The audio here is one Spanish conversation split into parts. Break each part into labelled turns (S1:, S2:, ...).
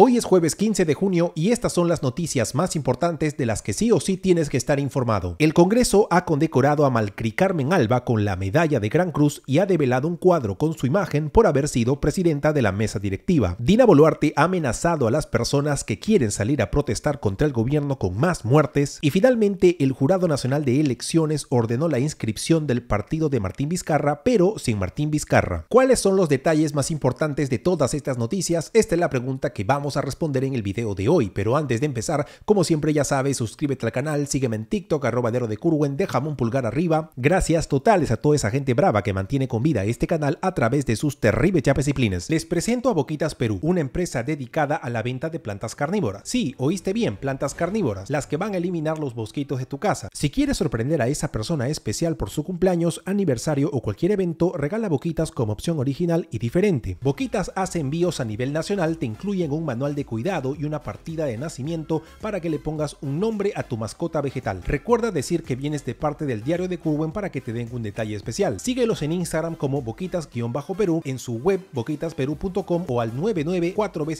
S1: Hoy es jueves 15 de junio y estas son las noticias más importantes de las que sí o sí tienes que estar informado. El Congreso ha condecorado a Malcri Carmen Alba con la medalla de Gran Cruz y ha develado un cuadro con su imagen por haber sido presidenta de la mesa directiva. Dina Boluarte ha amenazado a las personas que quieren salir a protestar contra el gobierno con más muertes y finalmente el Jurado Nacional de Elecciones ordenó la inscripción del partido de Martín Vizcarra pero sin Martín Vizcarra. ¿Cuáles son los detalles más importantes de todas estas noticias? Esta es la pregunta que vamos a responder en el video de hoy. Pero antes de empezar, como siempre ya sabes, suscríbete al canal, sígueme en TikTok, arroba de déjame un pulgar arriba. Gracias totales a toda esa gente brava que mantiene con vida este canal a través de sus terribles chapes y Les presento a Boquitas Perú, una empresa dedicada a la venta de plantas carnívoras. Sí, oíste bien, plantas carnívoras, las que van a eliminar los bosquitos de tu casa. Si quieres sorprender a esa persona especial por su cumpleaños, aniversario o cualquier evento, regala Boquitas como opción original y diferente. Boquitas hace envíos a nivel nacional, te incluyen un manual manual de cuidado y una partida de nacimiento para que le pongas un nombre a tu mascota vegetal. Recuerda decir que vienes de parte del diario de Curwen para que te den un detalle especial. Síguelos en Instagram como boquitas-perú, en su web boquitasperú.com o al 994 veces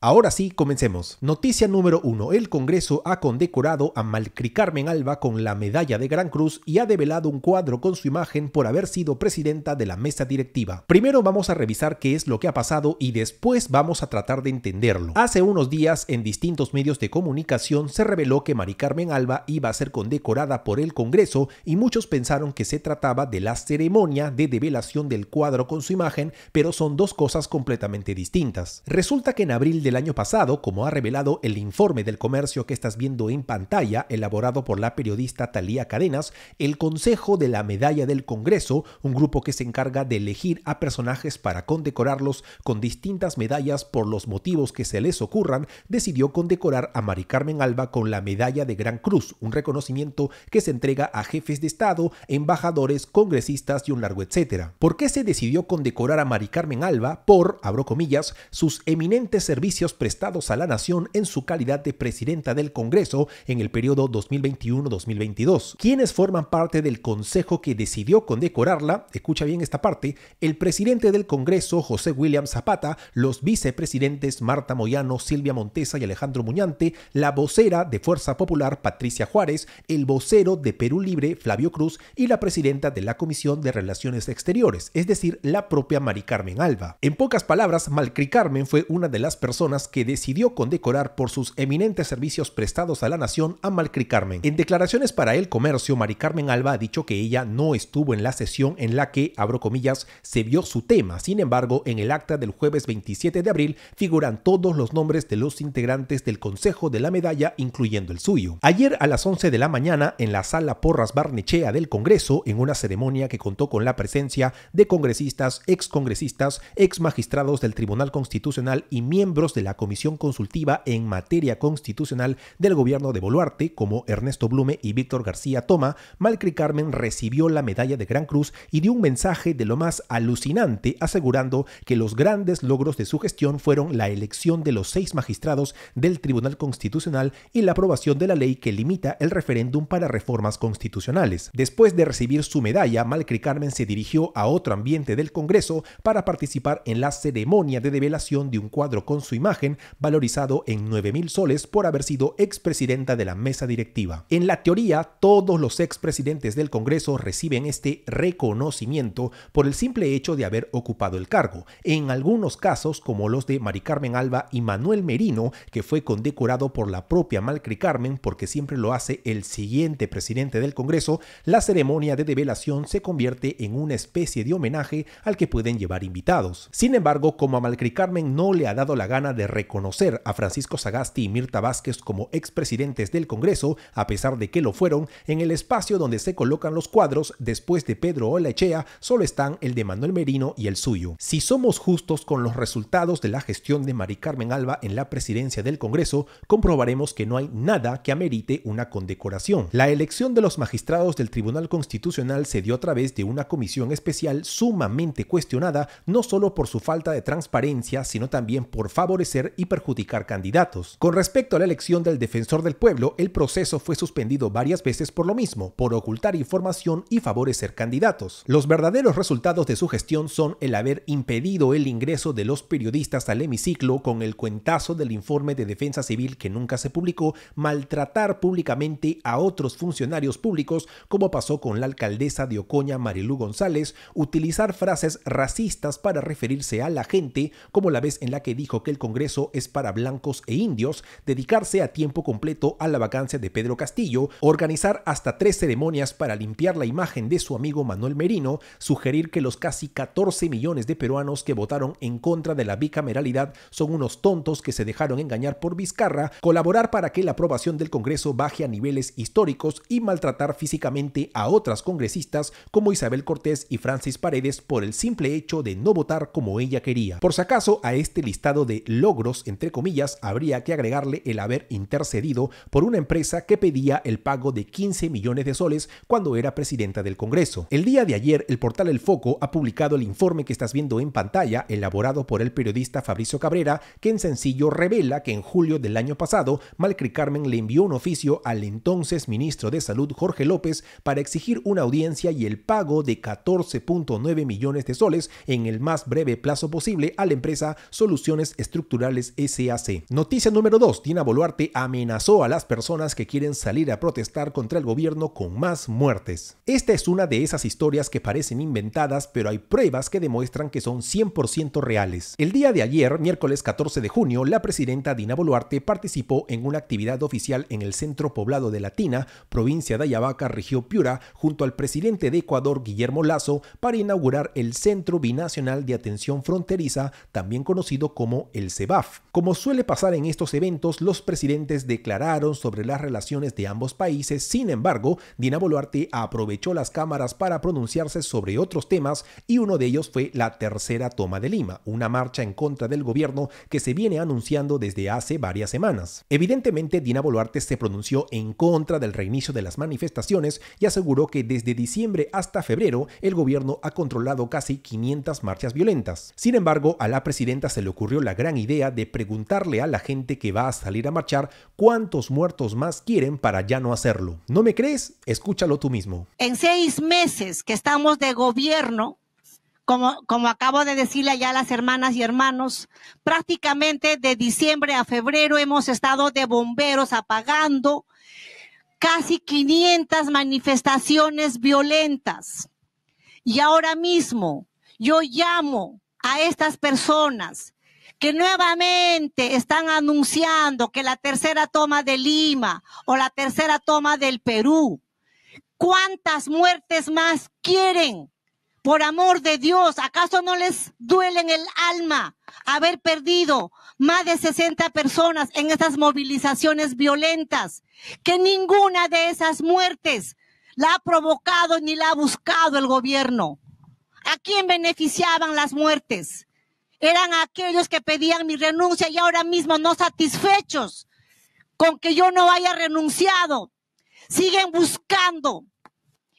S1: Ahora sí, comencemos. Noticia número 1. El Congreso ha condecorado a Malcri Carmen Alba con la medalla de Gran Cruz y ha develado un cuadro con su imagen por haber sido presidenta de la mesa directiva. Primero vamos a revisar qué es lo que ha pasado y después vamos a tratar de entenderlo. Hace unos días, en distintos medios de comunicación, se reveló que Mari Carmen Alba iba a ser condecorada por el Congreso y muchos pensaron que se trataba de la ceremonia de develación del cuadro con su imagen, pero son dos cosas completamente distintas. Resulta que en abril del año pasado, como ha revelado el informe del comercio que estás viendo en pantalla, elaborado por la periodista Talía Cadenas, el Consejo de la Medalla del Congreso, un grupo que se encarga de elegir a personajes para condecorarlos con distintas medallas por lo motivos que se les ocurran, decidió condecorar a Mari Carmen Alba con la Medalla de Gran Cruz, un reconocimiento que se entrega a jefes de Estado, embajadores, congresistas y un largo etcétera. ¿Por qué se decidió condecorar a Mari Carmen Alba por, abro comillas, sus eminentes servicios prestados a la nación en su calidad de presidenta del Congreso en el periodo 2021-2022? ¿Quiénes forman parte del consejo que decidió condecorarla? Escucha bien esta parte. El presidente del Congreso, José William Zapata, los vicepresidentes Marta Moyano, Silvia Montesa y Alejandro Muñante, la vocera de Fuerza Popular Patricia Juárez, el vocero de Perú Libre Flavio Cruz y la presidenta de la Comisión de Relaciones Exteriores, es decir, la propia Mari Carmen Alba. En pocas palabras, Malcri Carmen fue una de las personas que decidió condecorar por sus eminentes servicios prestados a la nación a Malcri Carmen. En declaraciones para El Comercio, Mari Carmen Alba ha dicho que ella no estuvo en la sesión en la que, abro comillas, se vio su tema. Sin embargo, en el acta del jueves 27 de abril figuran todos los nombres de los integrantes del Consejo de la Medalla, incluyendo el suyo. Ayer a las 11 de la mañana, en la sala Porras Barnechea del Congreso, en una ceremonia que contó con la presencia de congresistas, excongresistas, ex magistrados del Tribunal Constitucional y miembros de la Comisión Consultiva en materia constitucional del gobierno de Boluarte, como Ernesto Blume y Víctor García Toma, Malcri Carmen recibió la medalla de Gran Cruz y dio un mensaje de lo más alucinante, asegurando que los grandes logros de su gestión fueron la elección de los seis magistrados del Tribunal Constitucional y la aprobación de la ley que limita el referéndum para reformas constitucionales. Después de recibir su medalla, Malcri Carmen se dirigió a otro ambiente del Congreso para participar en la ceremonia de develación de un cuadro con su imagen, valorizado en 9 mil soles por haber sido expresidenta de la mesa directiva. En la teoría, todos los expresidentes del Congreso reciben este reconocimiento por el simple hecho de haber ocupado el cargo. En algunos casos, como los de María Carmen Alba y Manuel Merino, que fue condecorado por la propia Malcri Carmen, porque siempre lo hace el siguiente presidente del Congreso, la ceremonia de develación se convierte en una especie de homenaje al que pueden llevar invitados. Sin embargo, como a Malcri Carmen no le ha dado la gana de reconocer a Francisco Sagasti y Mirta Vázquez como expresidentes del Congreso, a pesar de que lo fueron, en el espacio donde se colocan los cuadros después de Pedro Olaechea solo están el de Manuel Merino y el suyo. Si somos justos con los resultados de la gestión de Mari Carmen Alba en la presidencia del Congreso, comprobaremos que no hay nada que amerite una condecoración. La elección de los magistrados del Tribunal Constitucional se dio a través de una comisión especial sumamente cuestionada, no solo por su falta de transparencia, sino también por favorecer y perjudicar candidatos. Con respecto a la elección del defensor del pueblo, el proceso fue suspendido varias veces por lo mismo, por ocultar información y favorecer candidatos. Los verdaderos resultados de su gestión son el haber impedido el ingreso de los periodistas al emisor ciclo, con el cuentazo del informe de defensa civil que nunca se publicó, maltratar públicamente a otros funcionarios públicos, como pasó con la alcaldesa de Ocoña Marilú González, utilizar frases racistas para referirse a la gente, como la vez en la que dijo que el Congreso es para blancos e indios, dedicarse a tiempo completo a la vacancia de Pedro Castillo, organizar hasta tres ceremonias para limpiar la imagen de su amigo Manuel Merino, sugerir que los casi 14 millones de peruanos que votaron en contra de la bicameralidad son unos tontos que se dejaron engañar por Vizcarra, colaborar para que la aprobación del Congreso baje a niveles históricos y maltratar físicamente a otras congresistas como Isabel Cortés y Francis Paredes por el simple hecho de no votar como ella quería. Por si acaso, a este listado de logros, entre comillas, habría que agregarle el haber intercedido por una empresa que pedía el pago de 15 millones de soles cuando era presidenta del Congreso. El día de ayer, el portal El Foco ha publicado el informe que estás viendo en pantalla, elaborado por el periodista Fabricio cabrera Cabrera, en sencillo revela que en julio del año pasado, Malcri Carmen le envió un oficio al entonces ministro de Salud Jorge López para exigir una audiencia y el pago de 14.9 millones de soles en el más breve plazo posible a la empresa Soluciones Estructurales SAC. Noticia número 2. Dina Boluarte amenazó a las personas que quieren salir a protestar contra el gobierno con más muertes. Esta es una de esas historias que parecen inventadas, pero hay pruebas que demuestran que son 100% reales. El día de ayer, miércoles 14 de junio, la presidenta Dina Boluarte participó en una actividad oficial en el centro poblado de Latina, provincia de Ayabaca, región Piura, junto al presidente de Ecuador, Guillermo Lazo, para inaugurar el Centro Binacional de Atención Fronteriza, también conocido como el CEBAF. Como suele pasar en estos eventos, los presidentes declararon sobre las relaciones de ambos países, sin embargo, Dina Boluarte aprovechó las cámaras para pronunciarse sobre otros temas y uno de ellos fue la tercera toma de Lima, una marcha en contra del gobierno que se viene anunciando desde hace varias semanas. Evidentemente, Dina Boluarte se pronunció en contra del reinicio de las manifestaciones y aseguró que desde diciembre hasta febrero el gobierno ha controlado casi 500 marchas violentas. Sin embargo, a la presidenta se le ocurrió la gran idea de preguntarle a la gente que va a salir a marchar cuántos muertos más quieren para ya no hacerlo. ¿No me crees? Escúchalo tú mismo.
S2: En seis meses que estamos de gobierno, como, como acabo de decirle ya las hermanas y hermanos, prácticamente de diciembre a febrero hemos estado de bomberos apagando casi 500 manifestaciones violentas. Y ahora mismo yo llamo a estas personas que nuevamente están anunciando que la tercera toma de Lima o la tercera toma del Perú. ¿Cuántas muertes más quieren? Por amor de Dios, ¿acaso no les duele en el alma haber perdido más de 60 personas en estas movilizaciones violentas? Que ninguna de esas muertes la ha provocado ni la ha buscado el gobierno. ¿A quién beneficiaban las muertes? Eran aquellos que pedían mi renuncia y ahora mismo no satisfechos con que yo no haya renunciado. Siguen buscando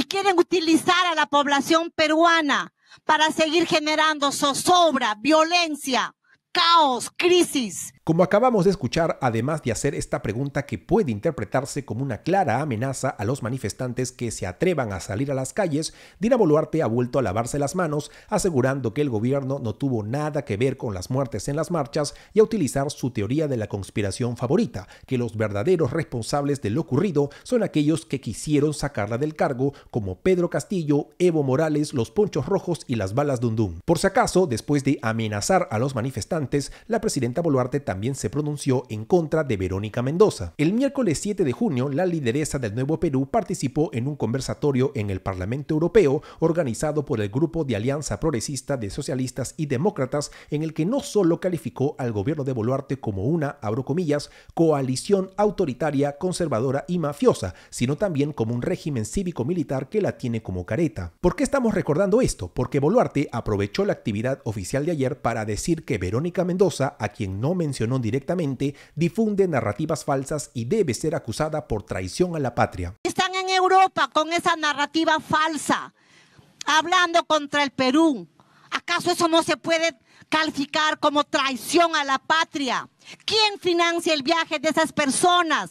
S2: y quieren utilizar a la población peruana para seguir generando zozobra, violencia, caos, crisis.
S1: Como acabamos de escuchar, además de hacer esta pregunta que puede interpretarse como una clara amenaza a los manifestantes que se atrevan a salir a las calles, Dina Boluarte ha vuelto a lavarse las manos, asegurando que el gobierno no tuvo nada que ver con las muertes en las marchas y a utilizar su teoría de la conspiración favorita, que los verdaderos responsables de lo ocurrido son aquellos que quisieron sacarla del cargo, como Pedro Castillo, Evo Morales, los Ponchos Rojos y las balas Dundum. Por si acaso, después de amenazar a los manifestantes, la presidenta Boluarte también también se pronunció en contra de Verónica Mendoza. El miércoles 7 de junio, la lideresa del Nuevo Perú participó en un conversatorio en el Parlamento Europeo organizado por el Grupo de Alianza Progresista de Socialistas y Demócratas, en el que no solo calificó al gobierno de Boluarte como una, abro comillas, coalición autoritaria, conservadora y mafiosa, sino también como un régimen cívico-militar que la tiene como careta. ¿Por qué estamos recordando esto? Porque Boluarte aprovechó la actividad oficial de ayer para decir que Verónica Mendoza, a quien no mencionó directamente, difunde narrativas falsas y debe ser acusada por traición a la patria.
S2: Están en Europa con esa narrativa falsa, hablando contra el Perú. ¿Acaso eso no se puede calificar como traición a la patria? ¿Quién financia el viaje de esas personas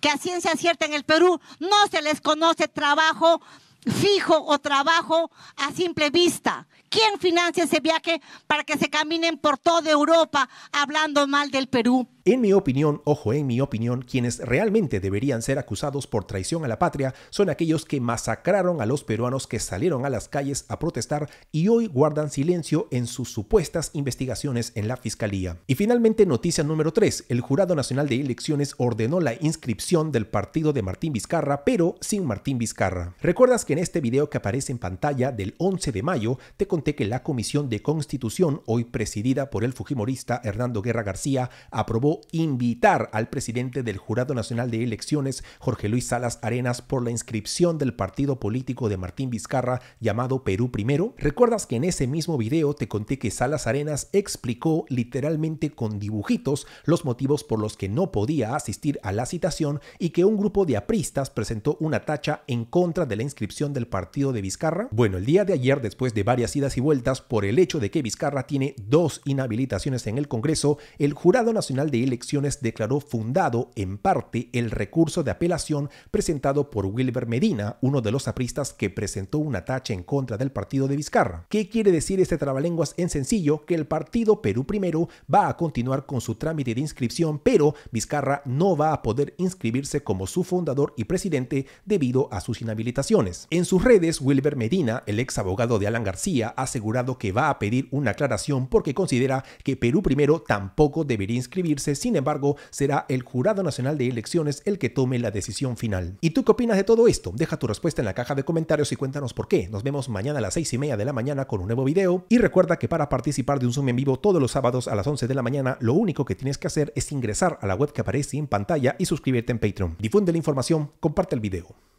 S2: que a ciencia cierta en el Perú no se les conoce trabajo fijo o trabajo a simple vista. ¿Quién financia ese viaje para que se caminen por toda Europa hablando mal del Perú?
S1: En mi opinión, ojo, en mi opinión, quienes realmente deberían ser acusados por traición a la patria son aquellos que masacraron a los peruanos que salieron a las calles a protestar y hoy guardan silencio en sus supuestas investigaciones en la fiscalía. Y finalmente, noticia número 3. El Jurado Nacional de Elecciones ordenó la inscripción del partido de Martín Vizcarra, pero sin Martín Vizcarra. ¿Recuerdas que en este video que aparece en pantalla del 11 de mayo te conté que la Comisión de Constitución, hoy presidida por el fujimorista Hernando Guerra García, aprobó invitar al presidente del Jurado Nacional de Elecciones, Jorge Luis Salas Arenas, por la inscripción del partido político de Martín Vizcarra llamado Perú Primero. ¿Recuerdas que en ese mismo video te conté que Salas Arenas explicó literalmente con dibujitos los motivos por los que no podía asistir a la citación y que un grupo de apristas presentó una tacha en contra de la inscripción del partido de Vizcarra? Bueno, el día de ayer, después de varias idas y vueltas por el hecho de que Vizcarra tiene dos inhabilitaciones en el Congreso, el Jurado Nacional de elecciones declaró fundado en parte el recurso de apelación presentado por Wilber Medina, uno de los apristas que presentó una tacha en contra del partido de Vizcarra. ¿Qué quiere decir este trabalenguas en sencillo? Que el partido Perú Primero va a continuar con su trámite de inscripción, pero Vizcarra no va a poder inscribirse como su fundador y presidente debido a sus inhabilitaciones. En sus redes, Wilber Medina, el ex abogado de Alan García, ha asegurado que va a pedir una aclaración porque considera que Perú Primero tampoco debería inscribirse sin embargo, será el Jurado Nacional de Elecciones el que tome la decisión final. ¿Y tú qué opinas de todo esto? Deja tu respuesta en la caja de comentarios y cuéntanos por qué. Nos vemos mañana a las 6 y media de la mañana con un nuevo video y recuerda que para participar de un Zoom en vivo todos los sábados a las 11 de la mañana, lo único que tienes que hacer es ingresar a la web que aparece en pantalla y suscribirte en Patreon. Difunde la información, comparte el video.